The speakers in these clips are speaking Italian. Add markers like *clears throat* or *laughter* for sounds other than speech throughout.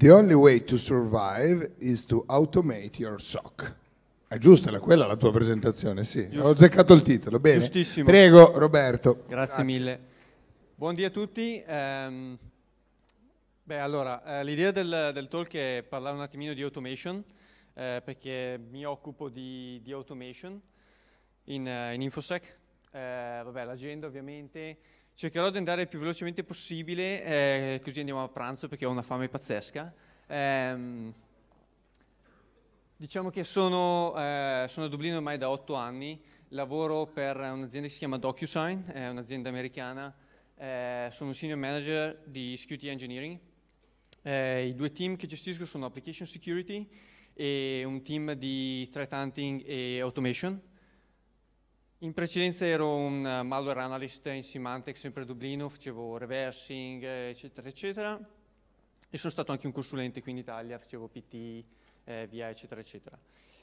The only way to survive is to automate your sock. È giusta la, quella la tua presentazione, sì. Giusto. Ho azzeccato il titolo, bene. Giustissimo. Prego Roberto. Grazie, Grazie. mille. Buondì a tutti. Um, beh, allora, eh, l'idea del, del, talk è parlare un attimino di automation, eh, perché mi occupo di, di automation in, uh, in InfoSec. Eh, vabbè, l'agenda ovviamente Cercherò di andare il più velocemente possibile, eh, così andiamo a pranzo perché ho una fame pazzesca. Eh, diciamo che sono, eh, sono, a Dublino ormai da otto anni, lavoro per un'azienda che si chiama DocuSign, è un'azienda americana, eh, sono senior manager di Security Engineering. Eh, I due team che gestisco sono Application Security e un team di threat hunting e automation. In precedenza ero un malware analyst in Symantec, sempre a Dublino, facevo reversing, eccetera, eccetera. E sono stato anche un consulente qui in Italia, facevo PT, eh, VIA, eccetera, eccetera.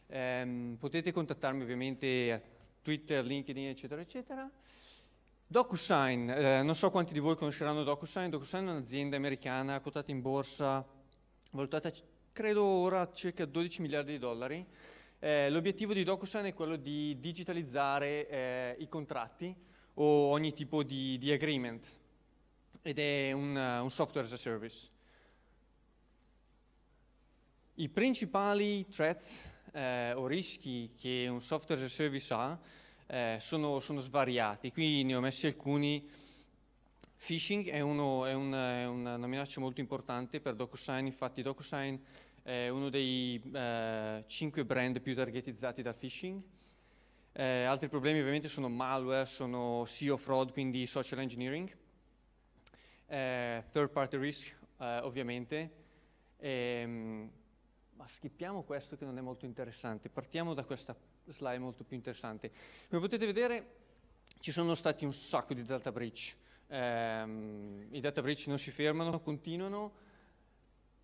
Ehm, potete contattarmi ovviamente a Twitter, LinkedIn, eccetera, eccetera. DocuSign, eh, non so quanti di voi conosceranno DocuSign, DocuSign è un'azienda americana quotata in borsa, valutata credo ora circa 12 miliardi di dollari, eh, l'obiettivo di DocuSign è quello di digitalizzare eh, i contratti o ogni tipo di, di agreement ed è un, uh, un software as a service. I principali threats eh, o rischi che un software as a service ha eh, sono, sono, svariati, qui ne ho messi alcuni. Phishing è, uno, è, un, è, una minaccia molto importante per DocuSign, infatti DocuSign è uno dei eh, 5 brand più targetizzati dal phishing. Eh, altri problemi ovviamente sono malware, sono SEO fraud, quindi social engineering, eh, third party risk eh, ovviamente. E, ehm, ma schippiamo questo che non è molto interessante, partiamo da questa slide molto più interessante. Come potete vedere ci sono stati un sacco di data breach, ehm, i data breach non si fermano, continuano,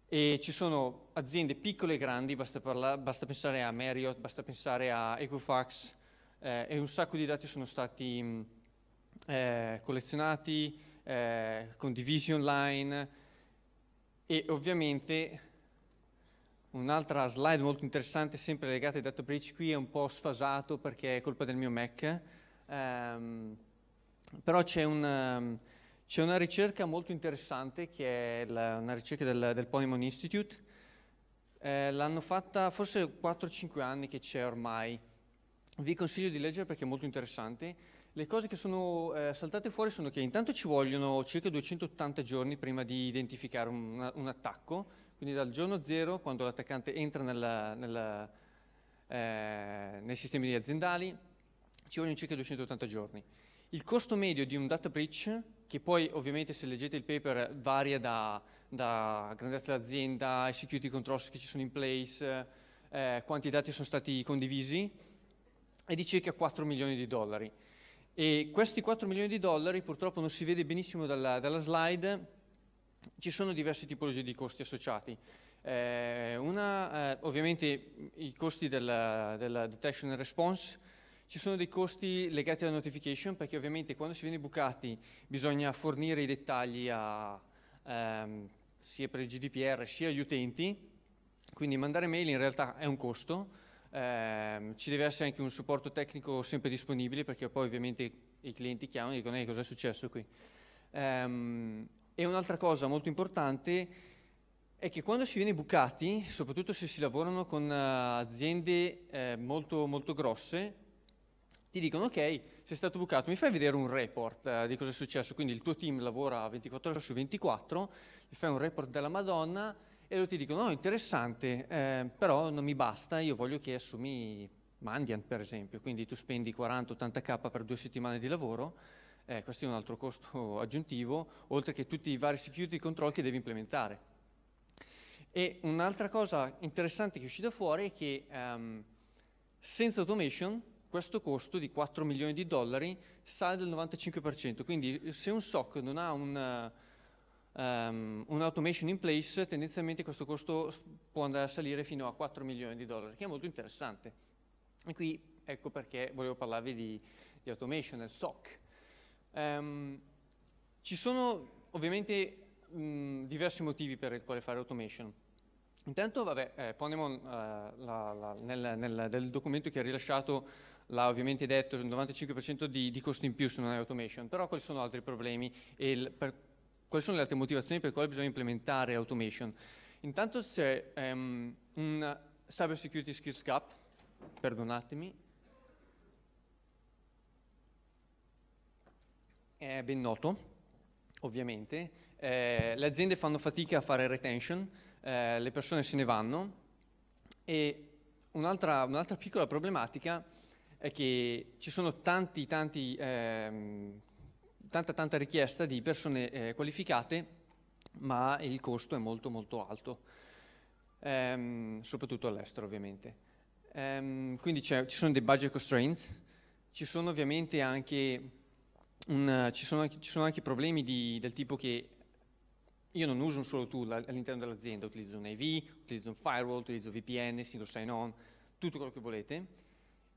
e ci sono aziende piccole e grandi, basta, parla, basta pensare a Marriott, basta pensare a Equifax, eh, e un sacco di dati sono stati mh, mm, eh, collezionati, eh, condivisi online, e ovviamente Un'altra slide molto interessante, sempre legata ai data breach, qui è un po' sfasato perché è colpa del mio Mac, um, però c'è un, um, c'è una ricerca molto interessante che è la, una ricerca del, del Ponemon Institute. Eh, l'hanno fatta forse 4-5 anni che c'è ormai. Vi consiglio di leggere perché è molto interessante. Le cose che sono eh, saltate fuori sono che intanto ci vogliono circa 280 giorni prima di identificare un, un attacco, quindi dal giorno zero, quando l'attaccante entra nella, nella, eh, nei sistemi aziendali, ci vogliono circa 280 giorni. Il costo medio di un data breach che poi ovviamente se leggete il paper varia da, da grandezza d'azienda, i security controls che ci sono in place, eh, quanti dati sono stati condivisi, è di circa 4 milioni di dollari. E questi 4 milioni di dollari, purtroppo non si vede benissimo dalla, dalla slide, ci sono diverse tipologie di costi associati. Eh, una, eh, ovviamente i costi del, della detection and response, ci sono dei costi legati alla notification perché ovviamente quando si viene bucati bisogna fornire i dettagli a, ehm, sia per il GDPR sia agli utenti, quindi mandare mail in realtà è un costo, ehm, ci deve essere anche un supporto tecnico sempre disponibile perché poi ovviamente i clienti chiamano e dicono eh, cosa è successo qui. Ehm, e un'altra cosa molto importante è che quando si viene bucati, soprattutto se si lavorano con eh, aziende eh, molto, molto grosse, ti dicono ok, sei stato bucato, mi fai vedere un report eh, di cosa è successo, quindi il tuo team lavora 24 ore su 24, gli fai un report della Madonna e loro ti dicono no, interessante, eh, però non mi basta, io voglio che assumi Mandian per esempio, quindi tu spendi 40-80k per due settimane di lavoro, eh, questo è un altro costo *laughs* aggiuntivo, oltre che tutti i vari security control che devi implementare. E un'altra cosa interessante che è uscita fuori è che um, senza automation questo costo di 4 milioni di dollari sale del 95%, quindi se un SOC non ha un, um, ehm, un'automation in place, tendenzialmente questo costo può andare a salire fino a 4 milioni di dollari, che è molto interessante. E qui ecco perché volevo parlarvi di, di automation, del SOC. Um, ehm, ci sono ovviamente mh, diversi motivi per il quale fare automation. Intanto, vabbè, eh, Ponemon eh, la, la, nel, nel, nel documento che ha rilasciato l'ha ovviamente detto, il 95% di, di costo in più se non hai automation, però quali sono altri problemi e il, per, quali sono le altre motivazioni per cui bisogna implementare automation? Intanto c'è um, un Cyber Security Skills Gap, perdonatemi, è ben noto, ovviamente. Eh, le aziende fanno fatica a fare retention, eh, le persone se ne vanno e un'altra, un piccola problematica è che ci sono tanti, tanti, ehm, tanta, tanta richiesta di persone eh, qualificate, ma il costo è molto, molto alto, ehm, soprattutto all'estero ovviamente. Ehm, quindi ci sono dei budget constraints, ci sono ovviamente anche, un, ci sono, ci sono anche problemi di, del tipo che io non uso un solo tool all'interno dell'azienda, utilizzo un AV, utilizzo un firewall, utilizzo VPN, single sign-on, tutto quello che volete,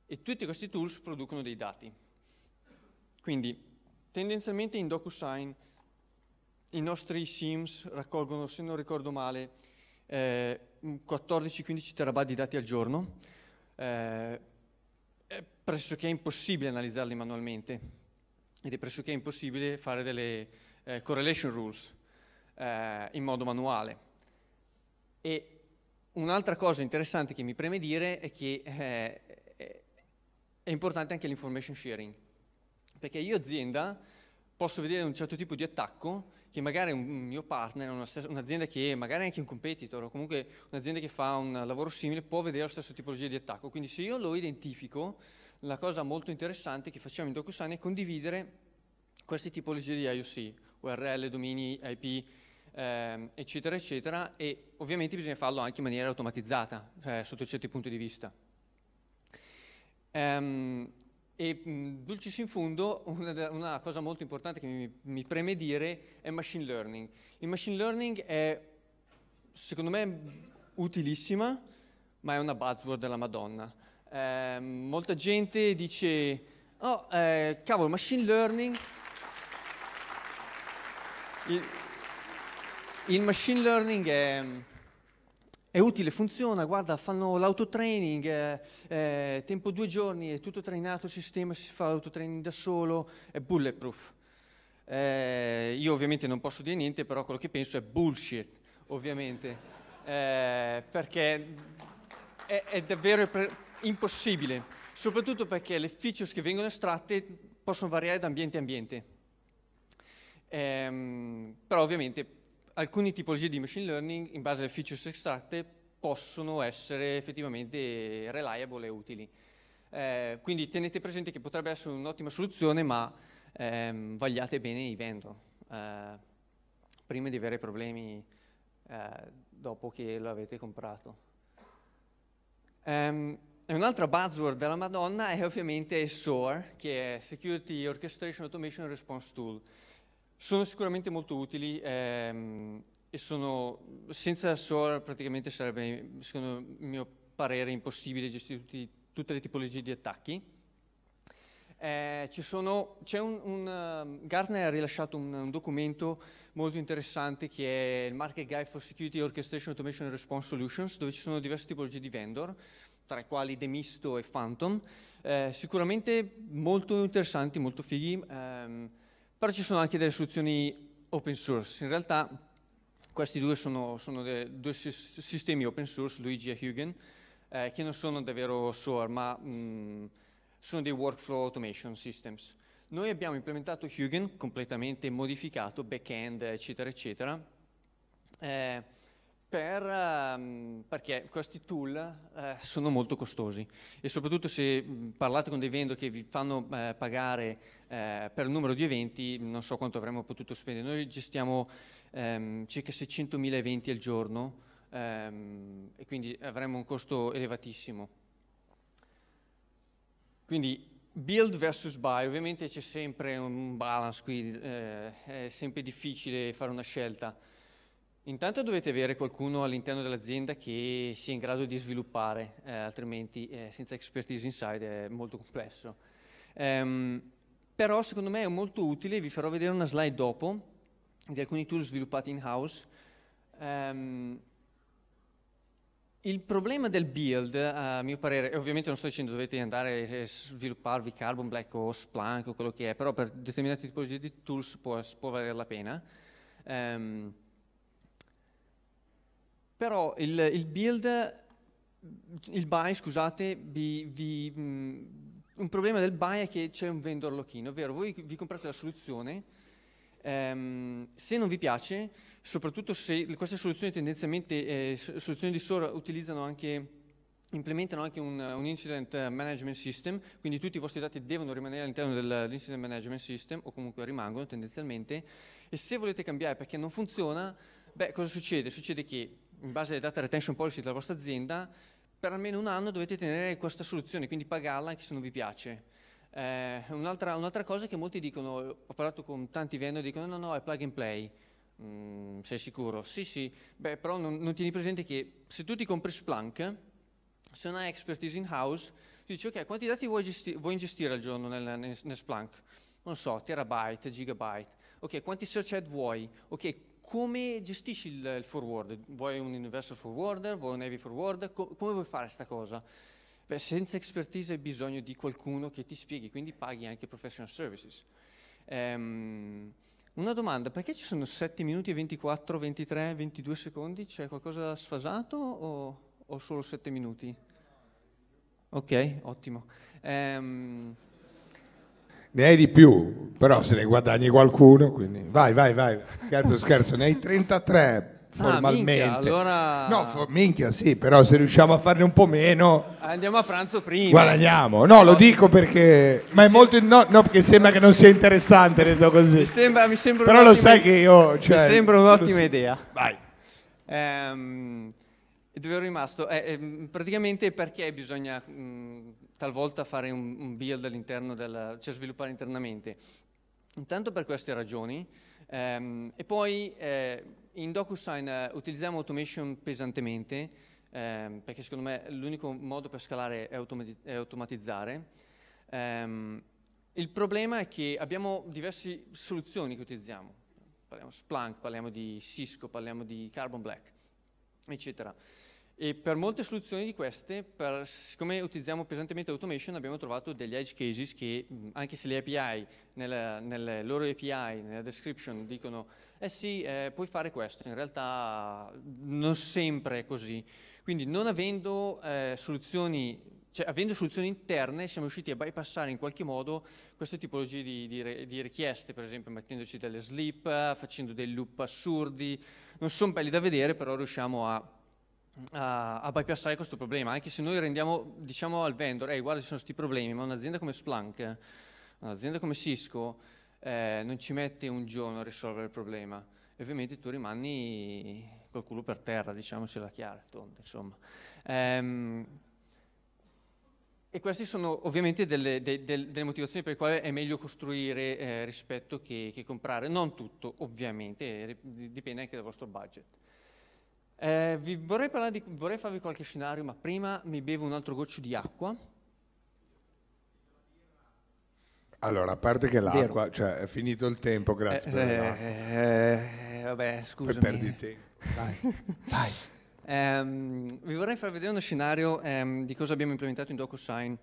e tutti questi tools producono dei dati. Quindi tendenzialmente in DocuSign i nostri SIMS raccolgono, se non ricordo male, eh, 14-15 terabyte di dati al giorno, eh, è pressoché impossibile analizzarli manualmente ed è pressoché impossibile fare delle eh, correlation rules eh, in modo manuale. E un'altra cosa interessante che mi preme dire è che eh, è importante anche l'information sharing, perché io azienda posso vedere un certo tipo di attacco che magari un mio partner, un'azienda un che magari è anche un competitor o comunque un'azienda che fa un lavoro simile può vedere la stessa tipologia di attacco. Quindi se io lo identifico, la cosa molto interessante che facciamo in DocuSign è condividere queste tipologie di IOC, URL, domini, IP, ehm, eccetera, eccetera, e ovviamente bisogna farlo anche in maniera automatizzata, cioè sotto certi punti di vista. Um, e mm, dulcis in fundo, una, una, cosa molto importante che mi, mi preme dire è machine learning. Il machine learning è, secondo me, utilissima, ma è una buzzword della Madonna. Eh, molta gente dice, oh, eh, cavolo, machine learning... Il, il machine learning è è utile, funziona, guarda, fanno l'autotraining, eh, eh, tempo due giorni, è tutto trainato il sistema, si fa l'autotraining da solo, è bulletproof. Eh, io ovviamente non posso dire niente, però quello che penso è bullshit, ovviamente, eh, perché è, è davvero impossibile, soprattutto perché le features che vengono estratte possono variare da ambiente a ambiente. Ehm, però ovviamente alcune tipologie di machine learning, in base alle features estratte, possono essere effettivamente reliable e utili. Eh, quindi tenete presente che potrebbe essere un'ottima soluzione, ma ehm, vagliate bene i vendor, eh, prima di avere problemi eh, dopo che l'avete comprato. Um, un'altra buzzword della Madonna è ovviamente SOAR, che è Security Orchestration Automation Response Tool sono sicuramente molto utili ehm, e sono, senza SOAR praticamente sarebbe, secondo il mio parere, impossibile gestire tutti, tutte le tipologie di attacchi. Eh, c'è un, un uh, Gartner ha rilasciato un, un, documento molto interessante che è il Market Guide for Security Orchestration Automation and Response Solutions, dove ci sono diverse tipologie di vendor, tra i quali Demisto e Phantom, eh, sicuramente molto interessanti, molto fighi. Ehm, però ci sono anche delle soluzioni open source. In realtà questi due sono, sono dei, due sistemi open source, Luigi e Hugen, eh, che non sono davvero SOAR, ma mh, mm, sono dei workflow automation systems. Noi abbiamo implementato Hugen completamente modificato, back-end, eccetera, eccetera, eh, per, um, perché questi tool eh, sono molto costosi e soprattutto se mm, parlate con dei vendor che vi fanno eh, pagare eh, per numero di eventi non so quanto avremmo potuto spendere. Noi gestiamo ehm, circa 600.000 eventi al giorno ehm, e quindi avremmo un costo elevatissimo. Quindi build versus buy, ovviamente c'è sempre un balance qui, eh, è sempre difficile fare una scelta. Intanto dovete avere qualcuno all'interno dell'azienda che sia in grado di sviluppare, eh, altrimenti eh, senza expertise inside è molto complesso. Um, però secondo me è molto utile, vi farò vedere una slide dopo, di alcuni tool sviluppati in-house. Um, il problema del build, a mio parere, e ovviamente non sto dicendo dovete andare a svilupparvi Carbon Black o Splunk o quello che è, però per determinate tipologie di tools può, può valer la pena. Um, però il, il build, il buy, scusate, vi, vi, mh, mm, un problema del buy è che c'è un vendor lock-in, ovvero voi vi comprate la soluzione, ehm, se non vi piace, soprattutto se queste soluzioni tendenzialmente, eh, soluzioni di SOR utilizzano anche implementano anche un, un, incident management system, quindi tutti i vostri dati devono rimanere all'interno dell'incident management system o comunque rimangono tendenzialmente e se volete cambiare perché non funziona, beh cosa succede? Succede che in base alle data retention policy della vostra azienda, per almeno un anno dovete tenere questa soluzione, quindi pagarla anche se non vi piace. Eh, un'altra, un'altra, cosa che molti dicono, ho parlato con tanti vendor, dicono no, no, è plug and play. Mm, sei sicuro? Sì, sì, Beh, però non, non, tieni presente che se tu ti compri Splunk, se non hai expertise in house, ti dici ok, quanti dati vuoi, gesti- vuoi ingestire al giorno nel, nel, nel Splunk? Non so, terabyte, gigabyte. Ok, quanti search ad vuoi? Ok, come gestisci il, il, forward? Vuoi un universal forwarder? Vuoi un heavy forwarder? Co come vuoi fare questa cosa? Beh, senza expertise hai bisogno di qualcuno che ti spieghi, quindi paghi anche professional services. Um, una domanda, perché ci sono 7 minuti e 24, 23, 22 secondi? C'è qualcosa sfasato o, o, solo 7 minuti? Ok, ottimo. Um, ne hai di più, però se ne guadagni qualcuno, quindi vai, vai, vai, scherzo, scherzo, ne hai 33 formalmente. Ah, minchia, allora... No, for- minchia, sì, però se riusciamo a farne un po' meno... Andiamo a pranzo prima. Guadagniamo. No, lo dico perché... Ma è molto... No, no perché sembra che non sia interessante, detto così. Mi sembra, mi sembra però lo sai che io... Cioè, mi sembra un'ottima idea. Vai. Ehm, dove ero rimasto? Eh, ehm, praticamente perché bisogna... Mh, mm, talvolta fare un, un build all'interno della, cioè sviluppare internamente. Intanto per queste ragioni, ehm, e poi eh, in DocuSign eh, utilizziamo automation pesantemente, ehm, perché secondo me l'unico modo per scalare è, automati è automatizzare. Ehm, il problema è che abbiamo diverse soluzioni che utilizziamo, parliamo di Splunk, parliamo di Cisco, parliamo di Carbon Black, eccetera. E per molte soluzioni di queste, per, siccome utilizziamo pesantemente automation, abbiamo trovato degli edge cases che, anche se le API, nella, nelle loro API, nella description, dicono eh sì, eh, puoi fare questo, in realtà non sempre è così. Quindi non avendo eh, soluzioni cioè, avendo soluzioni interne siamo riusciti a bypassare in qualche modo queste tipologie di, di, di richieste, per esempio mettendoci delle slip, facendo dei loop assurdi, non sono belli da vedere però riusciamo a a, a bypassare questo problema, anche se noi rendiamo, diciamo al vendor, ehi guarda ci sono questi problemi, ma un'azienda come Splunk, un'azienda come Cisco, eh, non ci mette un giorno a risolvere il problema e ovviamente tu rimani col culo per terra, diciamocela chiara, tonda, insomma. Ehm, e queste sono ovviamente delle, de, de, delle, motivazioni per le quali è meglio costruire eh, rispetto che, che comprare, non tutto ovviamente, dipende anche dal vostro budget. Eh, vorrei, di, vorrei farvi qualche scenario, ma prima mi bevo un altro goccio di acqua. Allora, a parte che l'acqua, Vero. cioè è finito il tempo, grazie eh, per eh, eh, Vabbè, scusa. Per perdi tempo, vai. vai. Um, vi vorrei far vedere uno scenario um, di cosa abbiamo implementato in DocuSign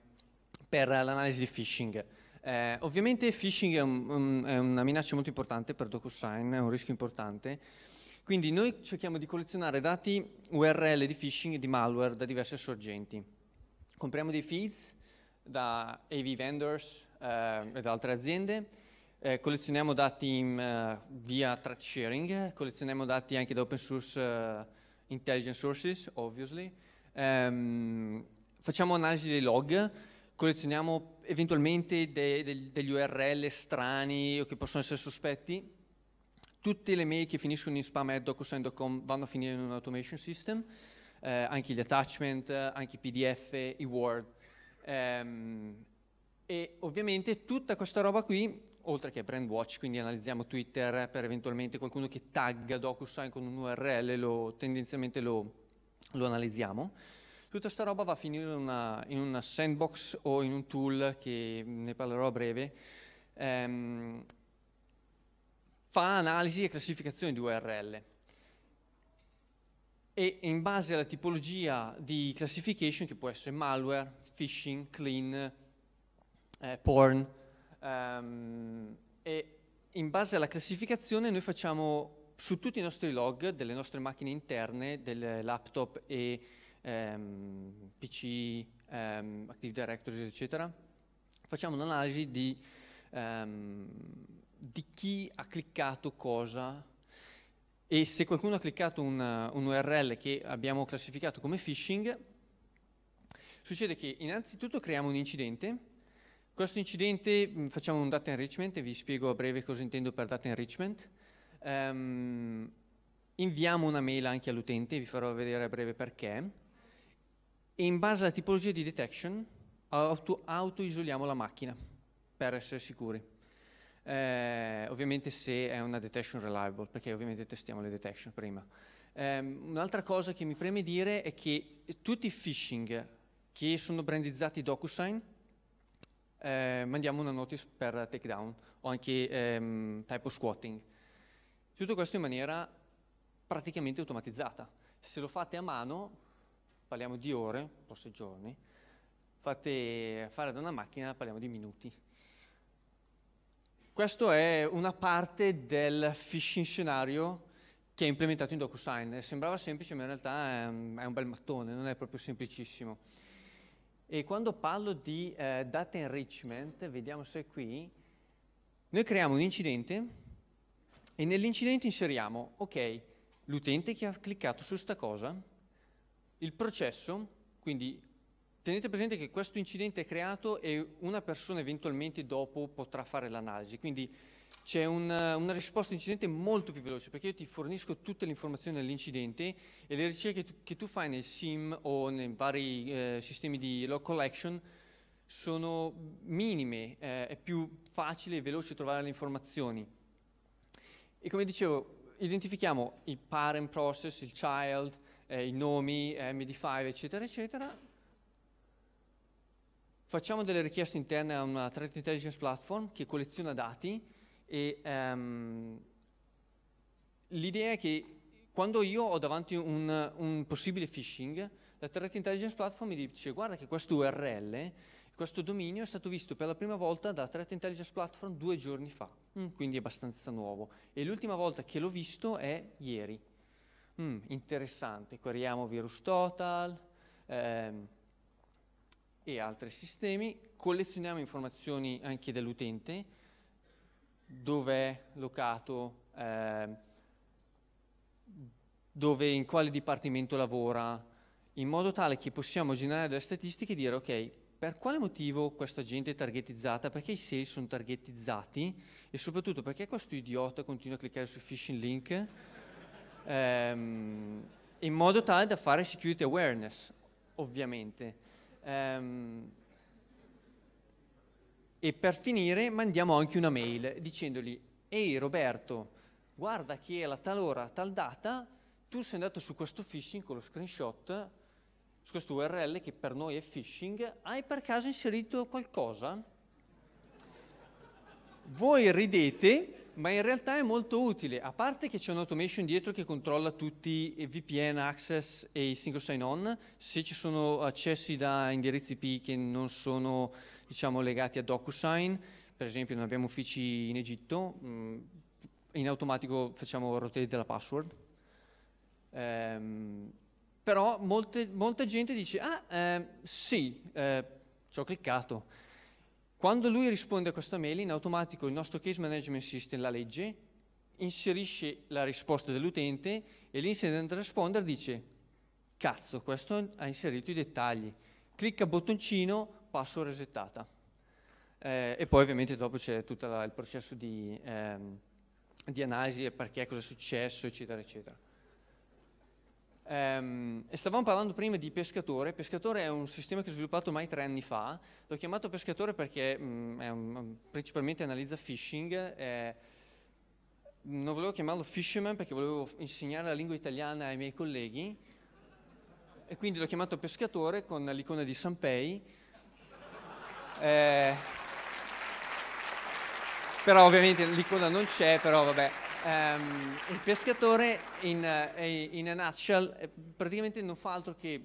per l'analisi di phishing. Eh, ovviamente phishing è, un, un, è, una minaccia molto importante per DocuSign, è un rischio importante quindi noi cerchiamo di collezionare dati URL di phishing e di malware da diverse sorgenti. Compriamo dei feeds da AV vendors eh, e da altre aziende, eh, collezioniamo dati in, eh, via threat sharing, collezioniamo dati anche da open source eh, intelligence sources, ovviamente. ehm, facciamo analisi dei log, collezioniamo eventualmente de de degli URL strani o che possono essere sospetti, tutte le mail che finiscono in spam ad DocuSign.com vanno a finire in un automation system, eh, anche gli attachment, anche i PDF, i Word. Ehm, e ovviamente tutta questa roba qui, oltre che brand watch, quindi analizziamo Twitter per eventualmente qualcuno che tagga DocuSign con un URL, lo, tendenzialmente lo, lo analizziamo. Tutta questa roba va a finire una, in una sandbox o in un tool che ne parlerò a breve, ehm, fa analisi e classificazione di URL e in base alla tipologia di classification che può essere malware, phishing, clean, eh, porn um, e in base alla classificazione noi facciamo su tutti i nostri log delle nostre macchine interne, del laptop e ehm, PC, ehm, Active Directory, eccetera, facciamo un'analisi di ehm, di chi ha cliccato cosa e se qualcuno ha cliccato una, un URL che abbiamo classificato come phishing, succede che innanzitutto creiamo un incidente. Questo incidente mm, facciamo un data enrichment vi spiego a breve cosa intendo per data enrichment. Um, inviamo una mail anche all'utente, vi farò vedere a breve perché, e in base alla tipologia di detection auto, auto-isoliamo la macchina per essere sicuri eh, ovviamente se è una detection reliable, perché ovviamente testiamo le detection prima. Um, un'altra cosa che mi preme dire è che tutti i phishing che sono brandizzati DocuSign, eh, mandiamo una notice per takedown o anche ehm, of squatting. Tutto questo in maniera praticamente automatizzata. Se lo fate a mano, parliamo di ore, forse giorni, fate fare da una macchina, parliamo di minuti. Questo è una parte del phishing scenario che è implementato in DocuSign. Sembrava semplice, ma in realtà è un bel mattone, non è proprio semplicissimo. E quando parlo di eh, data enrichment, vediamo se è qui, noi creiamo un incidente e nell'incidente inseriamo, ok, l'utente che ha cliccato su sta cosa, il processo, quindi Tenete presente che questo incidente è creato e una persona eventualmente dopo potrà fare l'analisi, quindi c'è una, una, risposta incidente molto più veloce perché io ti fornisco tutte le informazioni dell'incidente e le ricerche tu, che tu fai nel SIM o nei vari eh, sistemi di log collection sono minime, eh, è più facile e veloce trovare le informazioni. E come dicevo, identifichiamo il parent process, il child, eh, i nomi, eh, MD5, eccetera, eccetera, facciamo delle richieste interne a una threat intelligence platform che colleziona dati e um, l'idea è che quando io ho davanti un, un, possibile phishing, la threat intelligence platform mi dice guarda che questo URL, questo dominio è stato visto per la prima volta dalla threat intelligence platform due giorni fa, mm, quindi è abbastanza nuovo e l'ultima volta che l'ho visto è ieri. Mm, interessante, queriamo virus total, ehm, e altri sistemi, collezioniamo informazioni anche dell'utente, è locato, eh, dove, in quale dipartimento lavora, in modo tale che possiamo generare delle statistiche e dire ok, per quale motivo questa gente è targetizzata, perché i sales sono targetizzati e soprattutto perché questo idiota continua a cliccare su phishing link ehm, in modo tale da fare security awareness, ovviamente. Ehm, e per finire mandiamo anche una mail dicendogli ehi Roberto guarda che era tal ora a tal data tu sei andato su questo phishing con lo screenshot su questo url che per noi è phishing hai per caso inserito qualcosa voi ridete ma in realtà è molto utile, a parte che c'è un'automation dietro che controlla tutti i VPN access e i single sign-on, se ci sono accessi da indirizzi IP che non sono diciamo, legati a DocuSign, per esempio non abbiamo uffici in Egitto, mm, in automatico facciamo rotate la password. Ehm, però molte, molta gente dice, ah eh, sì, eh, ci ho cliccato, quando lui risponde a questa mail, in automatico il nostro case management system la legge, inserisce la risposta dell'utente e l'incident responder dice cazzo, questo ha inserito i dettagli, clicca bottoncino, passo resettata. Eh, e poi ovviamente dopo c'è tutto il processo di, ehm, di analisi e perché, cosa è successo, eccetera, eccetera. Um, stavamo parlando prima di Pescatore. Pescatore è un sistema che ho sviluppato mai tre anni fa. L'ho chiamato Pescatore perché um, un, principalmente analizza phishing. non volevo chiamarlo Fisherman perché volevo insegnare la lingua italiana ai miei colleghi. E quindi l'ho chiamato Pescatore con l'icona di Sanpei. Eh, però ovviamente l'icona non c'è, però vabbè. Um, il pescatore eh, in, in, a nutshell eh, praticamente non fa altro che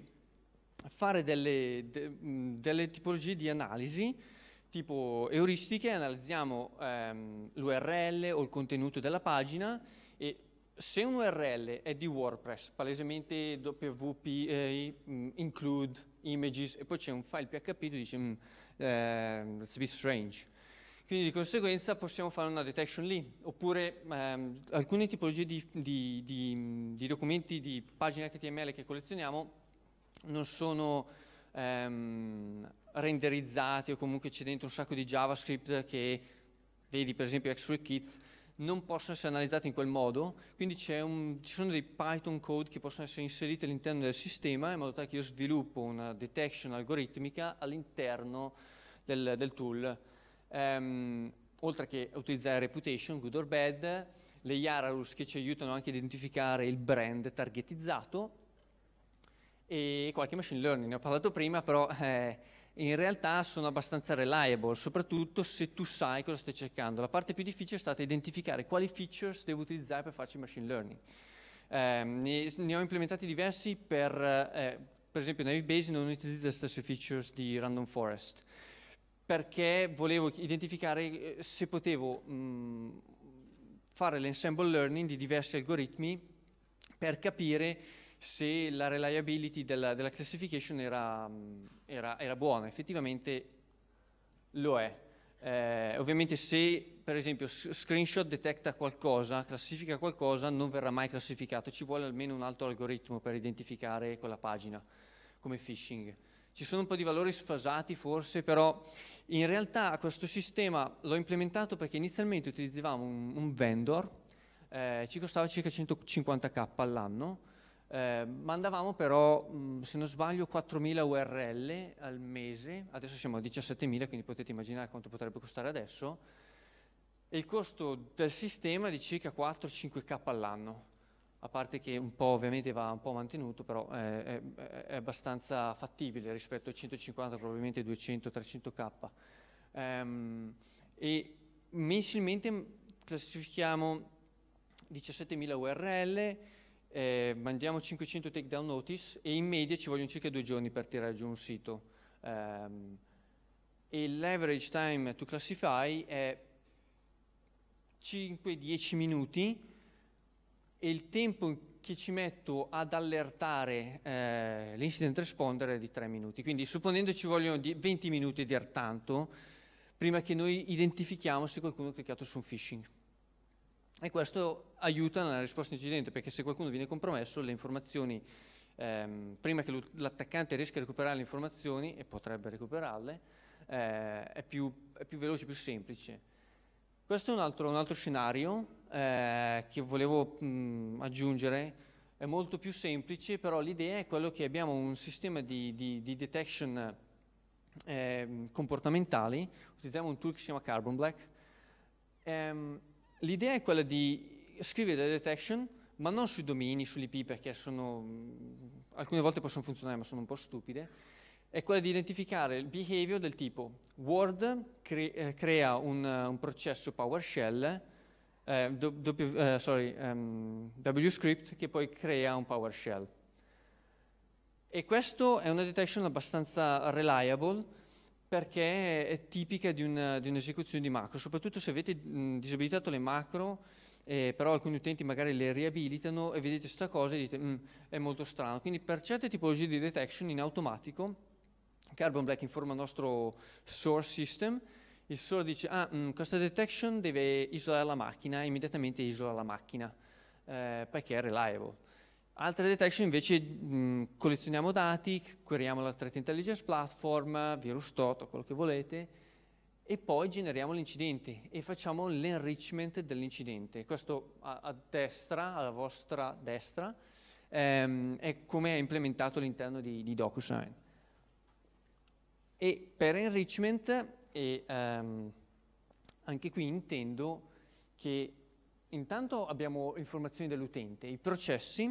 fare delle, de, delle tipologie di analisi tipo euristiche, analizziamo um, ehm, l'URL o il contenuto della pagina e se un URL è di WordPress, palesemente wp eh, include images e poi c'è un file PHP che dice, mm, eh, it's a bit strange quindi di conseguenza possiamo fare una detection lì, oppure ehm, alcune tipologie di, di, di, di, documenti, di pagine HTML che collezioniamo non sono ehm, renderizzati o comunque c'è dentro un sacco di JavaScript che vedi per esempio XWorkKids non possono essere analizzati in quel modo, quindi un, ci sono dei Python code che possono essere inseriti all'interno del sistema in modo tale che io sviluppo una detection algoritmica all'interno del, del tool ehm, oltre che utilizzare reputation, good or bad, le Yara che ci aiutano anche a identificare il brand targetizzato e qualche machine learning, ne ho parlato prima, però eh, in realtà sono abbastanza reliable, soprattutto se tu sai cosa stai cercando. La parte più difficile è stata identificare quali features devo utilizzare per farci machine learning. Eh, ne, ne, ho implementati diversi per, eh, per esempio Navy Base non utilizza le stesse features di Random Forest, perché volevo identificare eh, se potevo mh, mm, fare l'ensemble learning di diversi algoritmi per capire se la reliability della, della classification era, mm, era, era, buona. Effettivamente lo è. Eh, ovviamente se per esempio screenshot detecta qualcosa, classifica qualcosa, non verrà mai classificato, ci vuole almeno un altro algoritmo per identificare quella pagina come phishing. Ci sono un po' di valori sfasati forse, però in realtà questo sistema l'ho implementato perché inizialmente utilizzavamo un, un vendor, eh, ci costava circa 150k all'anno, eh, mandavamo però, mh, mm, se non sbaglio, 4.000 URL al mese, adesso siamo a 17.000, quindi potete immaginare quanto potrebbe costare adesso, e il costo del sistema è di circa 4-5k all'anno a parte che un po' ovviamente va un po' mantenuto, però è, è, è abbastanza fattibile rispetto ai 150, probabilmente 200-300k. Um, ehm, e mensilmente classifichiamo 17.000 URL, eh, mandiamo 500 takedown notice e in media ci vogliono circa due giorni per tirare giù un sito. Um, e l'average time to classify è 5-10 minuti, e il tempo che ci metto ad allertare eh, l'incident responder è di 3 minuti. Quindi supponendo ci vogliono 20 minuti di artanto prima che noi identifichiamo se qualcuno ha cliccato su un phishing. E questo aiuta nella risposta incidente perché se qualcuno viene compromesso le informazioni, ehm, prima che l'attaccante riesca a recuperare le informazioni, e potrebbe recuperarle, eh, è, più, è più veloce, più semplice. Questo è un altro, un altro scenario eh, che volevo mh, aggiungere, è molto più semplice, però l'idea è quello che abbiamo un sistema di, di, di detection eh, comportamentali, utilizziamo un tool che si chiama Carbon Black. Ehm, l'idea è quella di scrivere delle detection, ma non sui domini, sull'IP, perché sono, alcune volte possono funzionare, ma sono un po' stupide, è quella di identificare il behavior del tipo Word cre eh, crea un, un, processo PowerShell, eh, eh ehm, w, sorry, um, WScript che poi crea un PowerShell. E questa è una detection abbastanza reliable perché è tipica di un'esecuzione di, un di macro, soprattutto se avete mh, disabilitato le macro eh, però alcuni utenti magari le riabilitano e vedete questa cosa e dite mm, è molto strano. Quindi per certe tipologie di detection in automatico Carbon Black informa il nostro source system, il source dice ah, mh, mm, questa detection deve isolare la macchina, immediatamente isola la macchina, eh, perché è reliable. Altre detection invece mh, mm, collezioniamo dati, queriamo la threat intelligence platform, virus tot o quello che volete, e poi generiamo l'incidente e facciamo l'enrichment dell'incidente. Questo a, a, destra, alla vostra destra, ehm, è come è implementato all'interno di, di DocuSign. E per enrichment, e, um, anche qui intendo che intanto abbiamo informazioni dell'utente, i processi,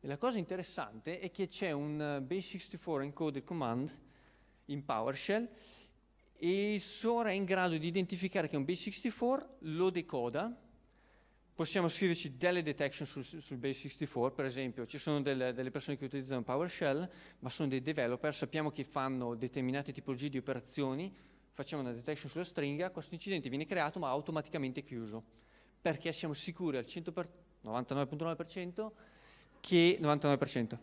e la cosa interessante è che c'è un Base64 encoded command in PowerShell e Sora è in grado di identificare che è un Base64, lo decoda Possiamo scriverci delle detection sul, sul Base64, per esempio, ci sono delle, delle, persone che utilizzano PowerShell, ma sono dei developer, sappiamo che fanno determinate tipologie di operazioni, facciamo una detection sulla stringa, questo incidente viene creato ma automaticamente chiuso, perché siamo sicuri al 99.9% che, 99%,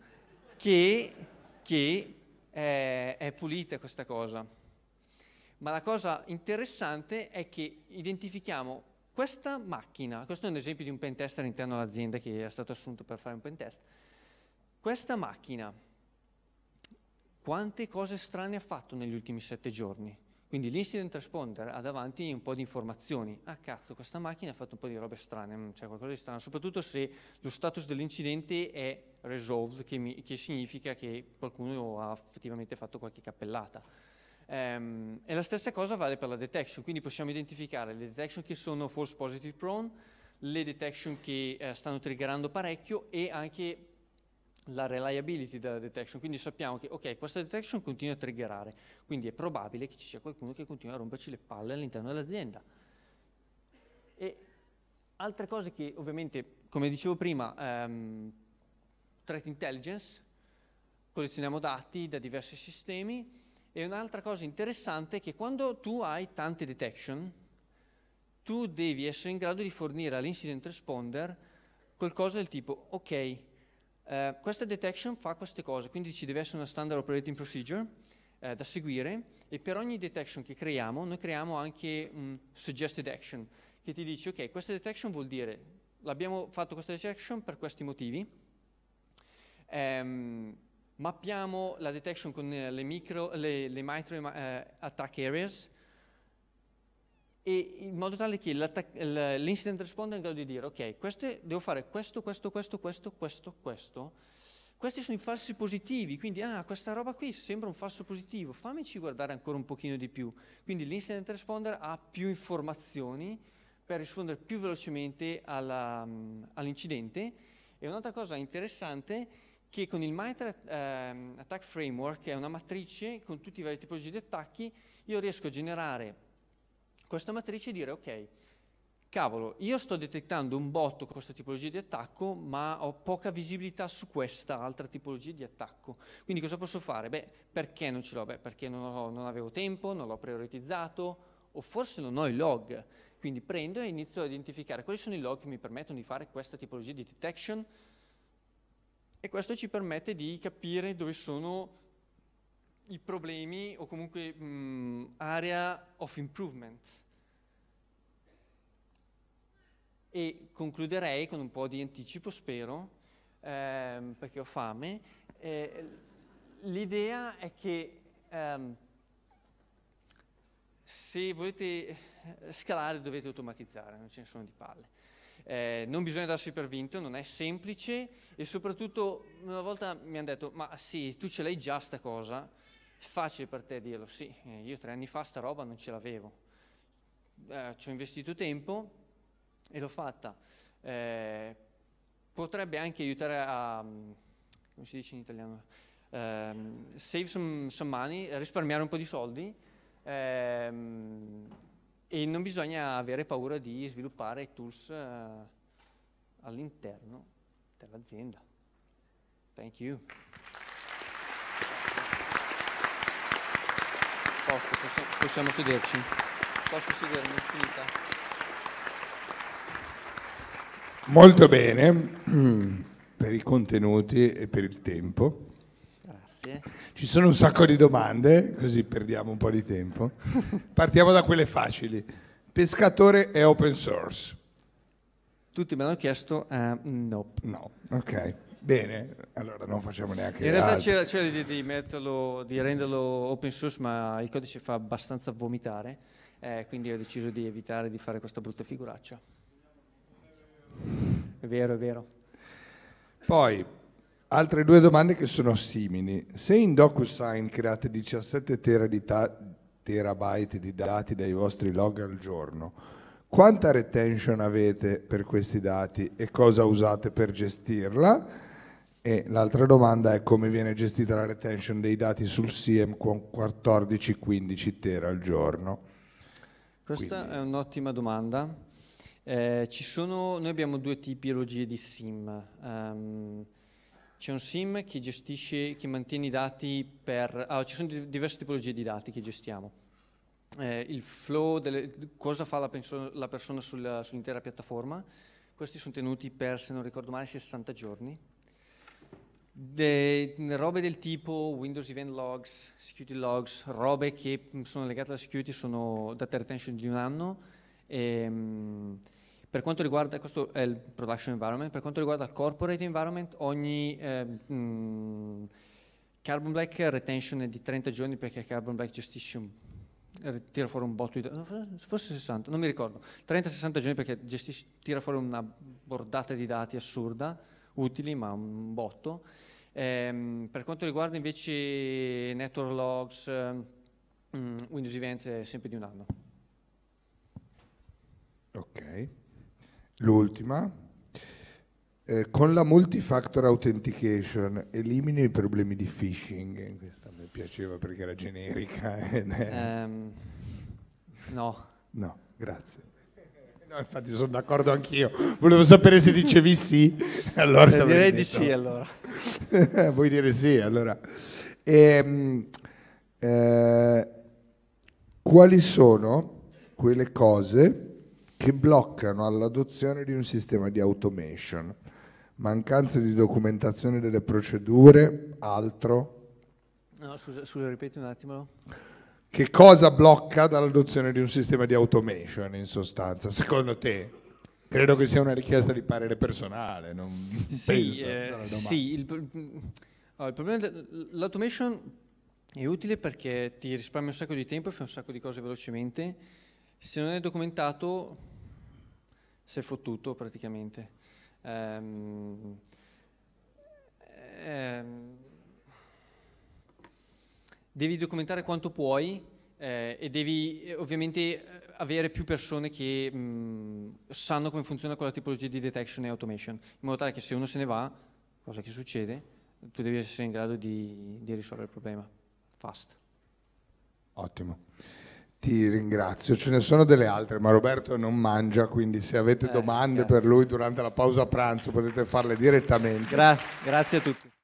che, che eh, è pulita questa cosa. Ma la cosa interessante è che identifichiamo questa macchina, questo è un esempio di un pentest all'interno dell'azienda che è stato assunto per fare un pentest, questa macchina quante cose strane ha fatto negli ultimi sette giorni? Quindi l'incident responder ha davanti un po' di informazioni. Ah cazzo, questa macchina ha fatto un po' di robe strane, mm, c'è cioè qualcosa di strano, soprattutto se lo status dell'incidente è resolved, che, mi, che, significa che qualcuno ha effettivamente fatto qualche cappellata. Um, e la stessa cosa vale per la detection, quindi possiamo identificare le detection che sono false positive prone, le detection che eh, stanno triggerando parecchio e anche la reliability della detection, quindi sappiamo che ok, questa detection continua a triggerare, quindi è probabile che ci sia qualcuno che continua a romperci le palle all'interno dell'azienda. E altre cose che ovviamente, come dicevo prima, um, threat intelligence, collezioniamo dati da diversi sistemi, e un'altra cosa interessante è che quando tu hai tante detection, tu devi essere in grado di fornire all'incident responder qualcosa del tipo, ok, eh, questa detection fa queste cose, quindi ci deve essere una standard operating procedure eh, da seguire e per ogni detection che creiamo, noi creiamo anche un suggested action che ti dice, ok, questa detection vuol dire, l'abbiamo fatto questa detection per questi motivi, ehm, Mappiamo la detection con eh, le, micro, le, le micro eh, attack areas e in modo tale che l'incident responder è in grado di dire ok, queste, devo fare questo, questo, questo, questo, questo, questo. Questi sono i falsi positivi, quindi ah, questa roba qui sembra un falso positivo, fammici guardare ancora un pochino di più. Quindi l'incident responder ha più informazioni per rispondere più velocemente mm, all'incidente. All e un'altra cosa interessante è che con il Mitre eh, Attack Framework, che è una matrice con tutti i vari tipologie di attacchi, io riesco a generare questa matrice e dire ok, cavolo, io sto detectando un botto con questa tipologia di attacco, ma ho poca visibilità su questa altra tipologia di attacco. Quindi cosa posso fare? Beh, perché non ce l'ho? Beh, perché non, ho, non avevo tempo, non l'ho prioritizzato, o forse non ho i log. Quindi prendo e inizio a identificare quali sono i log che mi permettono di fare questa tipologia di detection, e questo ci permette di capire dove sono i problemi o comunque mh, mm, area of improvement. E concluderei con un po' di anticipo, spero, ehm, perché ho fame. Eh, l'idea è che ehm, se volete eh, scalare dovete automatizzare, non ce ne sono di palle eh, non bisogna darsi per vinto, non è semplice e soprattutto una volta mi hanno detto ma sì, tu ce l'hai già sta cosa, è facile per te dirlo, sì, eh, io tre anni fa sta roba non ce l'avevo, eh, ci ho investito tempo e l'ho fatta. Eh, potrebbe anche aiutare a, mm, come si dice in italiano, ehm, save some, some money, risparmiare un po' di soldi. Ehm, e non bisogna avere paura di sviluppare tools uh, all'interno dell'azienda. Thank you. posso, possiamo sederci. Posso sedermi, finita. Molto bene *clears throat* per i contenuti e per il tempo. Grazie. Ci sono un sacco di domande, così perdiamo un po' di tempo. *laughs* Partiamo da quelle facili. Pescatore è open source? Tutti me l'hanno chiesto, uh, eh, no. No, ok. Bene, allora non facciamo neanche In realtà c'era, c'era di, di, metterlo, di renderlo open source, ma il codice fa abbastanza vomitare, eh, quindi ho deciso di evitare di fare questa brutta figuraccia. È vero, è vero. Poi, Altre due domande che sono simili. Se in DocuSign create 17 terabyte di dati dai vostri log al giorno, quanta retention avete per questi dati e cosa usate per gestirla? E l'altra domanda è come viene gestita la retention dei dati sul SIEM con 14-15 tera al giorno. Questa Quindi. è un'ottima domanda. Eh, sono, noi abbiamo due tipologie di SIM. Um, c'è un SIM che gestisce, che mantiene i dati per... Ah, ci sono diverse tipologie di dati che gestiamo. Eh, il flow, delle, cosa fa la, penso, la persona sulla, sull'intera piattaforma. Questi sono tenuti per, se non ricordo male, 60 giorni. De, robe del tipo Windows Event Logs, Security Logs, robe che sono legate alla security sono data retention di un anno. E, ehm, per quanto riguarda, questo è il production environment, per quanto riguarda il corporate environment, ogni eh, mh, mm, carbon black retention è di 30 giorni perché carbon black gestisce un tira fuori un botto di dati, forse 60, non mi ricordo, 30-60 giorni perché gestisce, tira fuori una bordata di dati assurda, utili ma un botto. Ehm, per quanto riguarda invece network logs, um, Windows Events è sempre di un anno. Ok. L'ultima, eh, con la multi-factor authentication elimino i problemi di phishing. Eh, questa mi piaceva perché era generica. Um, *laughs* no. No, grazie. *laughs* No, infatti sono d'accordo anch'io. Volevo sapere se dicevi sì. *laughs* Allora eh, direi di sì allora. Vuoi dire sì allora. E, ehm, eh, quali sono quelle cose che bloccano all'adozione di un sistema di automation, mancanza di documentazione delle procedure, altro. No, scusa, scusa ripeti un attimo. Che cosa blocca dall'adozione di un sistema di automation in sostanza, secondo te? Credo che sia una richiesta di parere personale, non sì, penso. Eh, sì, il, allora, il problema dell'automation è utile perché ti risparmia un sacco di tempo e fai un sacco di cose velocemente se non è documentato, è fottuto praticamente. Ehm, ehm, devi documentare quanto puoi eh, e devi eh, ovviamente eh, avere più persone che mh, mm, sanno come funziona quella tipologia di detection e automation, in modo tale che se uno se ne va, cosa che succede, tu devi essere in grado di, di risolvere il problema. Fast. Ottimo. Ti ringrazio, ce ne sono delle altre, ma Roberto non mangia, quindi se avete eh, domande grazie. per lui durante la pausa pranzo potete farle direttamente. Gra- grazie a tutti.